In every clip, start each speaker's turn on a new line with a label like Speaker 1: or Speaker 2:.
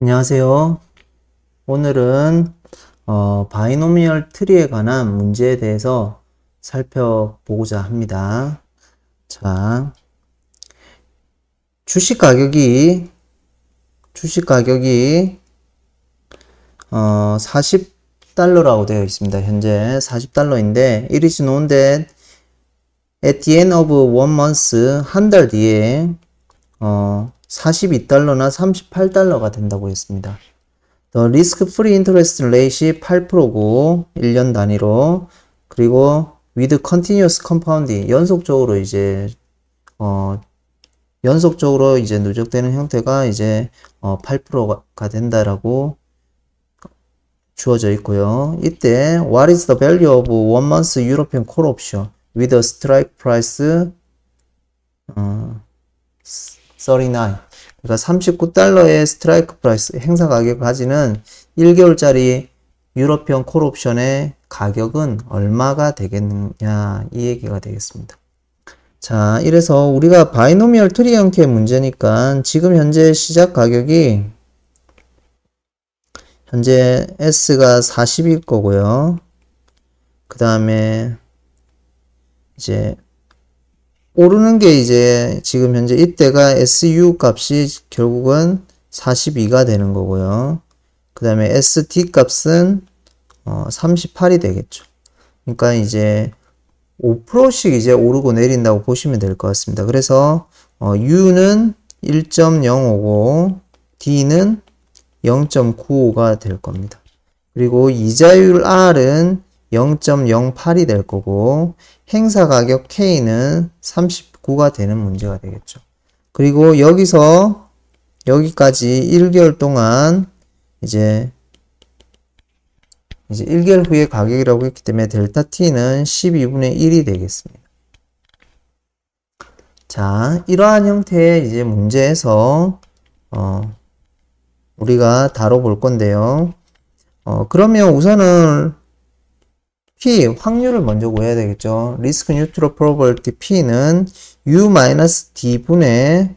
Speaker 1: 안녕하세요. 오늘은 어, 바이노미얼 트리에 관한 문제에 대해서 살펴보고자 합니다. 자, 주식 가격이 주식 가격이 어, 40달러라고 되어 있습니다. 현재 40달러인데 it is known that at the end of one month 한 달 뒤에 어, 42달러나 38달러가 된다고 했습니다. 더 리스크 프리 인터레스트 레이 8%고 1년 단위로 그리고 위드 컨티뉴어스 컴파운딩 연속적으로 이제 어 연속적으로 이제 누적되는 형태가 이제 어 8%가 된다라고 주어져 있고요. 이때 what is the value of one month European call option with a strike price 어, 39. 그러니까 39달러의 스트라이크 프라이스 행사 가격 가지는 1개월짜리 유럽형 콜 옵션의 가격은 얼마가 되겠느냐 이 얘기가 되겠습니다. 자, 이래서 우리가 바이노미얼 트리 형태의 문제니까 지금 현재 시작 가격이 현재 S가 40일 거고요. 그 다음에 이제 오르는 게 이제 지금 현재 이때가 SU 값이 결국은 42가 되는 거고요. 그 다음에 ST 값은 어, 38이 되겠죠. 그러니까 이제 5%씩 이제 오르고 내린다고 보시면 될 것 같습니다. 그래서 어, U는 1.05고 D는 0.95가 될 겁니다. 그리고 이자율 R은 0.08이 될 거고 행사 가격 K는 39가 되는 문제가 되겠죠. 그리고 여기서 여기까지 1개월 동안 이제 이제 1개월 후에 가격이라고 했기 때문에 델타 T는 12분의 1이 되겠습니다. 자, 이러한 형태의 이제 문제에서 어 우리가 다뤄볼 건데요. 어 그러면 우선은 P 확률을 먼저 구해야 되겠죠. 리스크 뉴트럴 프로버티 P는 U-D분의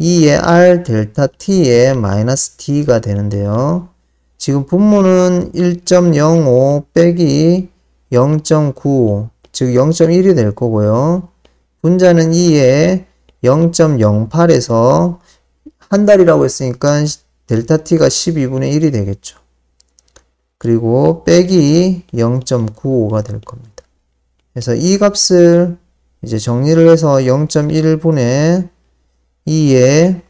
Speaker 1: 2의 R 델타 T의 마이너스 T가 되는데요. 지금 분모는 1.05 빼기 0.9, 즉 0.1이 될 거고요. 분자는 2의 0.08에서 한 달이라고 했으니까 델타 T가 12분의 1이 되겠죠. 그리고 빼기 0.95가 될 겁니다. 그래서 이 값을 이제 정리를 해서 0.1분의 2에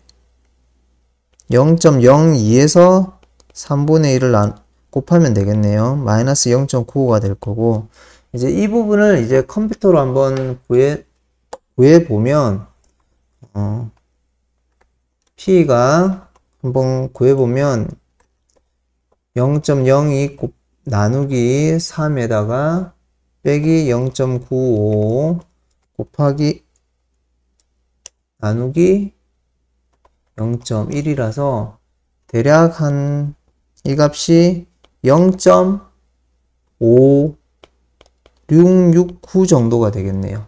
Speaker 1: 0.02에서 3분의 1을 곱하면 되겠네요. 마이너스 0.95가 될 거고 이제 이 부분을 이제 컴퓨터로 한번 구해, 구해보면 어, P가 한번 구해보면 0.02 곱, 나누기 3에다가 빼기 0.95 곱하기 나누기 0.1이라서 대략 한 이 값이 0.5669 정도가 되겠네요.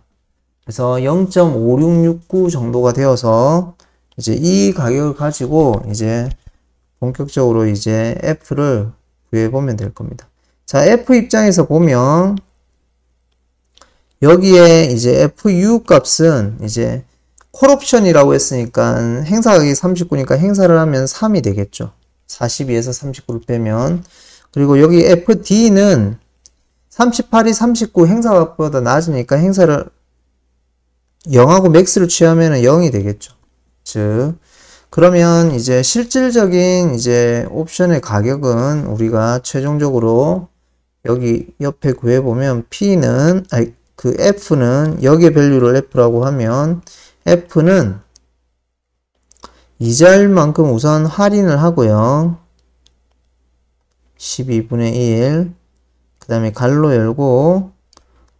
Speaker 1: 그래서 0.5669 정도가 되어서 이제 이 가격을 가지고 이제 본격적으로 이제 F를 구해 보면 될 겁니다. 자, F 입장에서 보면 여기에 이제 FU 값은 이제 콜옵션이라고 했으니까 행사각이 39니까 행사를 하면 3이 되겠죠. 42에서 39를 빼면 그리고 여기 FD는 38이 39 행사각보다 낮으니까 행사를 0하고 맥스를 취하면 0이 되겠죠. 즉 그러면 이제 실질적인 이제 옵션의 가격은 우리가 최종적으로 여기 옆에 구해 보면 P는 아니 그 F는 여기의 밸류를 F라고 하면 F는 이자율만큼 우선 할인을 하고요. 12분의 1. 그 다음에 갈로 열고,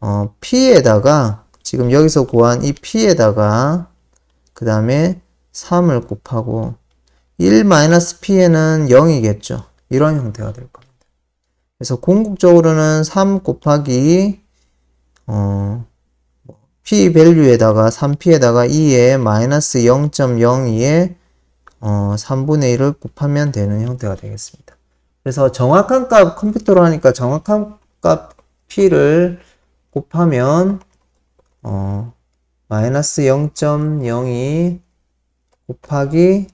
Speaker 1: 어, P에다가, 지금 여기서 구한 이 P에다가, 그 다음에 3을 곱하고 1-p에는 0이겠죠. 이런 형태가 될 겁니다. 그래서 궁극적으로는 3 곱하기 어, p 밸류에다가 3p에다가 2에 마이너스 0.02에 어, 3분의 1을 곱하면 되는 형태가 되겠습니다. 그래서 정확한 값 컴퓨터로 하니까 정확한 값 p를 곱하면 어, 마이너스 0.02 곱하기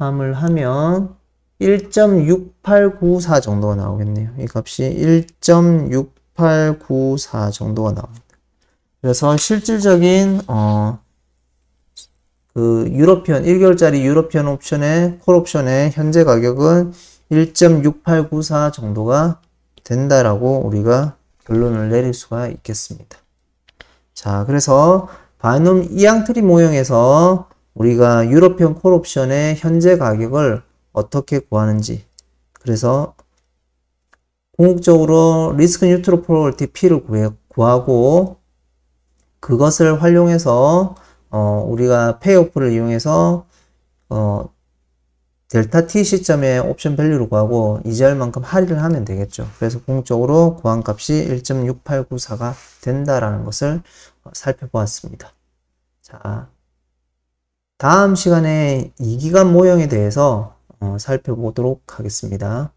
Speaker 1: 3을 하면 1.6894 정도가 나오겠네요. 이 값이 1.6894 정도가 나옵니다. 그래서 실질적인 어, 그유럽편 1개월짜리 유럽편 옵션의 콜 옵션의 현재 가격은 1.6894 정도가 된다라고 우리가 결론을 내릴 수가 있겠습니다. 자, 그래서 반음 이항트리 모형에서 우리가 유럽형 콜옵션의 현재 가격을 어떻게 구하는지 그래서 궁극적으로 리스크 뉴트로 폴로벌티 P를 구하고 그것을 활용해서 어, 우리가 페이오프를 이용해서 어, 델타 T 시점에 옵션 밸류를 구하고 이자율만큼 할인을 하면 되겠죠. 그래서 궁극적으로 구한 값이 1.6894가 된다라는 것을 어, 살펴보았습니다. 자, 다음 시간에 이기관 모형에 대해서 어, 살펴보도록 하겠습니다.